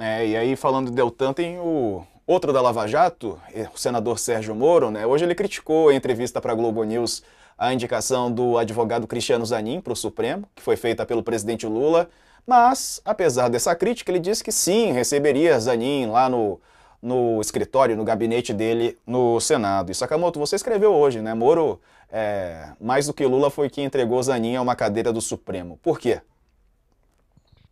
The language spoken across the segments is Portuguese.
É, e aí, falando de Deltan, tem o outro da Lava Jato, é, o senador Sérgio Moro, né? Hoje ele criticou em entrevista para a Globo News a indicação do advogado Cristiano Zanin para o Supremo, que foi feita pelo presidente Lula, mas, apesar dessa crítica, ele disse que sim, receberia Zanin lá no, no escritório, no gabinete dele no Senado. E Sakamoto, você escreveu hoje, né? Moro, é, mais do que Lula, foi quem entregou Zanin a uma cadeira do Supremo. Por quê?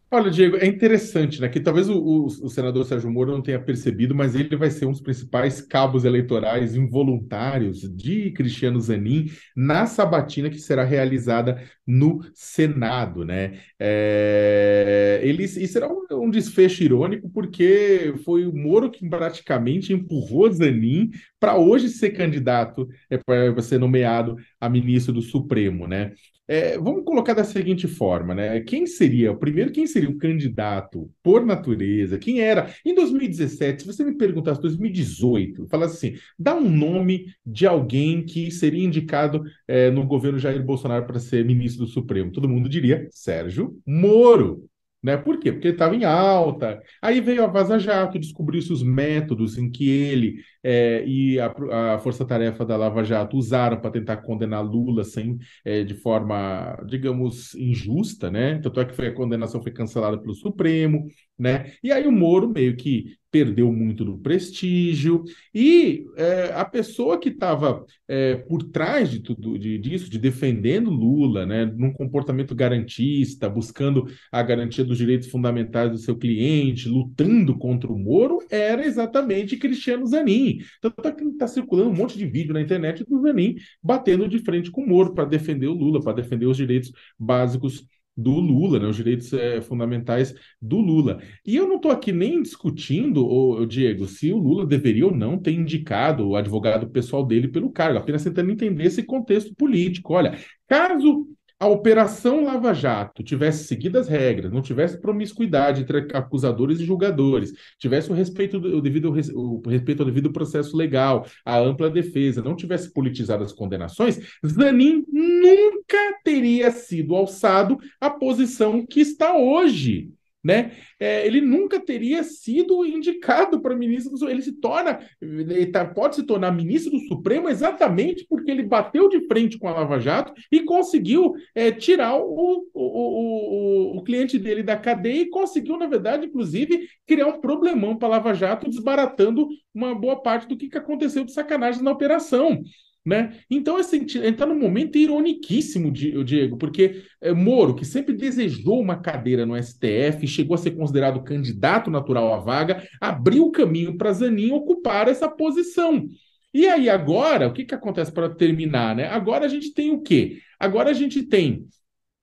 Olha, Diego, é interessante, né? Que talvez o, o, o, senador Sérgio Moro não tenha percebido, mas ele vai ser um dos principais cabos eleitorais involuntários de Cristiano Zanin na sabatina que será realizada no Senado, né? É ele, isso era um, um, desfecho irônico, porque foi o Moro que praticamente empurrou Zanin para hoje ser candidato, é, para ser nomeado a ministro do Supremo, né? É, vamos colocar da seguinte forma, né? Quem seria, primeiro, quem seria o candidato por natureza? Quem era? Em 2017, se você me perguntasse, 2018, falasse assim, dá um nome de alguém que seria indicado é, no governo Jair Bolsonaro para ser ministro do Supremo. Todo mundo diria Sérgio Moro. Né? Por quê? Porque ele estava em alta. Aí veio a Vaza Jato, descobriu-se os métodos em que ele é, e a, a Força-Tarefa da Lava Jato usaram para tentar condenar Lula sem, é, de forma, digamos, injusta, né? Tanto é que foi, a condenação foi cancelada pelo Supremo, né? E aí o Moro meio que perdeu muito do prestígio, e é, a pessoa que estava é, por trás de tudo de, disso, de defendendo Lula, né, num comportamento garantista, buscando a garantia dos direitos fundamentais do seu cliente, lutando contra o Moro, era exatamente Cristiano Zanin. Então está tá circulando um monte de vídeo na internet do Zanin batendo de frente com o Moro para defender o Lula, para defender os direitos básicos do Lula, né, os direitos é, fundamentais do Lula. E eu não estou aqui nem discutindo, ô, Diego, se o Lula deveria ou não ter indicado o advogado pessoal dele pelo cargo, apenas tentando entender esse contexto político. Olha, caso a Operação Lava Jato tivesse seguido as regras, não tivesse promiscuidade entre acusadores e julgadores, tivesse o respeito, do, o devido, o respeito ao devido processo legal, a ampla defesa, não tivesse politizado as condenações, Zanin nunca teria sido alçado à posição que está hoje né? É, ele nunca teria sido indicado para ministro do Supremo. Ele se torna, ele tá, pode se tornar ministro do Supremo exatamente porque ele bateu de frente com a Lava Jato e conseguiu é, tirar o, o, o, o cliente dele da cadeia e conseguiu, na verdade, inclusive, criar um problemão para a Lava Jato, desbaratando uma boa parte do que aconteceu de sacanagem na operação. Né? Então, assim, ele está num momento ironiquíssimo, Diego, porque é, Moro, que sempre desejou uma cadeira no STF, chegou a ser considerado candidato natural à vaga, abriu o caminho para Zanin ocupar essa posição. E aí, agora, o que, que acontece para terminar? Né? Agora a gente tem o quê? Agora a gente tem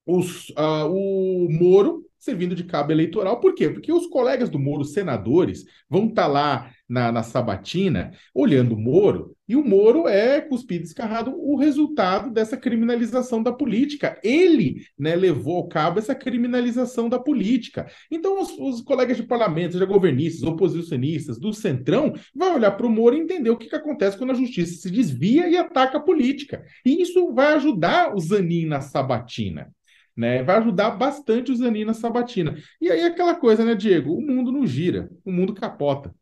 os, uh, o Moro servindo de cabo eleitoral. Por quê? Porque os colegas do Moro, senadores, vão estar tá lá na, na sabatina, olhando o Moro, e o Moro é cuspido escarrado o resultado dessa criminalização da política. Ele né, levou ao cabo essa criminalização da política. Então, os, os colegas de parlamento, já governistas, oposicionistas do Centrão, vai olhar para o Moro e entender o que, que acontece quando a justiça se desvia e ataca a política. E isso vai ajudar o Zanin na sabatina. Né, vai ajudar bastante o Zanin na sabatina. E aí aquela coisa, né, Diego? O mundo não gira, o mundo capota.